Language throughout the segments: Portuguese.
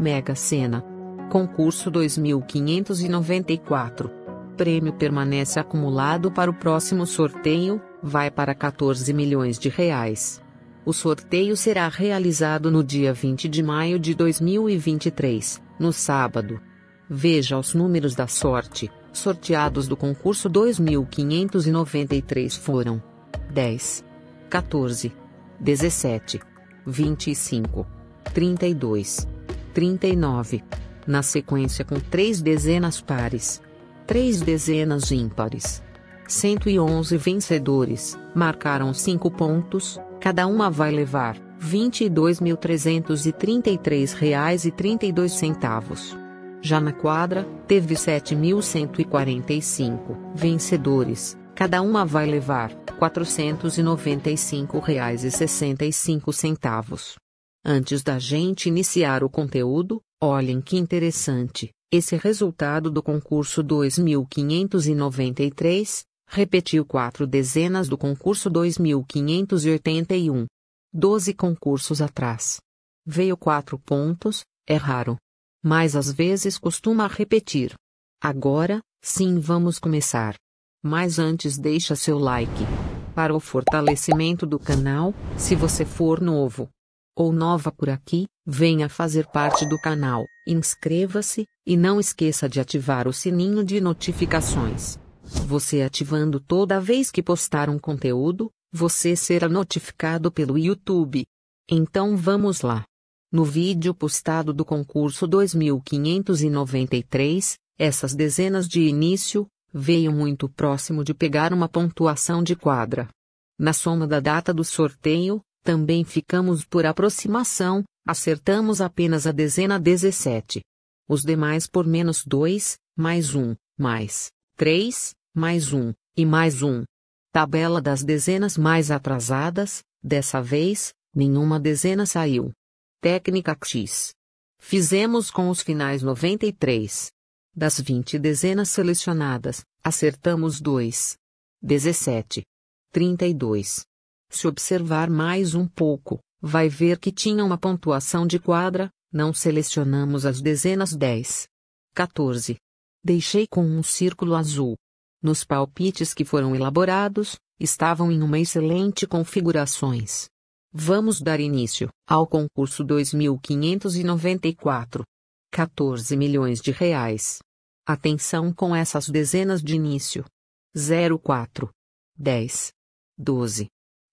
Mega Sena. Concurso 2594. Prêmio permanece acumulado para o próximo sorteio, vai para 14 milhões de reais. O sorteio será realizado no dia 20 de maio de 2023, no sábado. Veja os números da sorte. Sorteados do concurso 2593 foram 10, 14, 17, 25, 32. 39. Na sequência com três dezenas pares. Três dezenas ímpares. 111 vencedores, marcaram 5 pontos, cada uma vai levar R$ 22.333,32. Já na quadra, teve 7.145 vencedores, cada uma vai levar R$ 495,65. Antes da gente iniciar o conteúdo, olhem que interessante, esse é resultado do concurso 2593, repetiu quatro dezenas do concurso 2581. Doze concursos atrás. Veio quatro pontos, é raro. Mas às vezes costuma repetir. Agora, sim vamos começar. Mas antes deixa seu like. Para o fortalecimento do canal, se você for novo ou nova por aqui, venha fazer parte do canal, inscreva-se, e não esqueça de ativar o sininho de notificações. Você ativando toda vez que postar um conteúdo, você será notificado pelo YouTube. Então vamos lá. No vídeo postado do concurso 2593, essas dezenas de início, veio muito próximo de pegar uma pontuação de quadra. Na soma da data do sorteio, também ficamos por aproximação, acertamos apenas a dezena 17. Os demais por menos 2, mais 1, mais 3, mais 1, e mais 1. Tabela das dezenas mais atrasadas, dessa vez, nenhuma dezena saiu. Técnica X. Fizemos com os finais 93. Das 20 dezenas selecionadas, acertamos 2. 17. 32. Se observar mais um pouco, vai ver que tinha uma pontuação de quadra, não selecionamos as dezenas 10. 14. Deixei com um círculo azul. Nos palpites que foram elaborados, estavam em uma excelente configurações. Vamos dar início ao concurso 2594. 14 milhões de reais. Atenção com essas dezenas de início. 04 10 12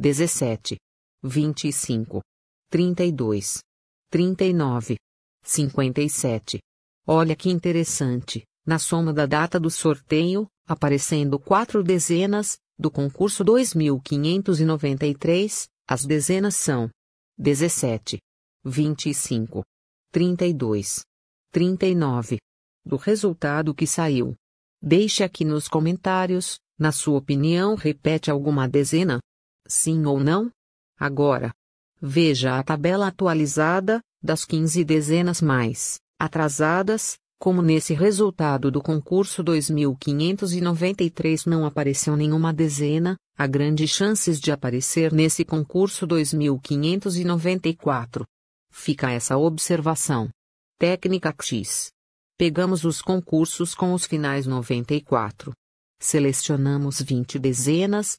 17, 25, 32, 39, 57. Olha que interessante, na soma da data do sorteio, aparecendo quatro dezenas, do concurso 2593, as dezenas são 17, 25, 32, 39. Do resultado que saiu. Deixe aqui nos comentários, na sua opinião, repete alguma dezena? Sim ou não? Agora. Veja a tabela atualizada, das 15 dezenas mais atrasadas, como nesse resultado do concurso 2593 não apareceu nenhuma dezena, há grandes chances de aparecer nesse concurso 2594. Fica essa observação. Técnica X. Pegamos os concursos com os finais 94. Selecionamos 20 dezenas,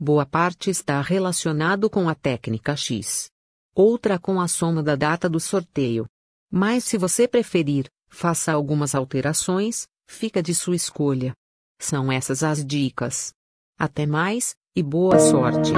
Boa parte está relacionado com a técnica X. Outra com a soma da data do sorteio. Mas se você preferir, faça algumas alterações, fica de sua escolha. São essas as dicas. Até mais, e boa sorte!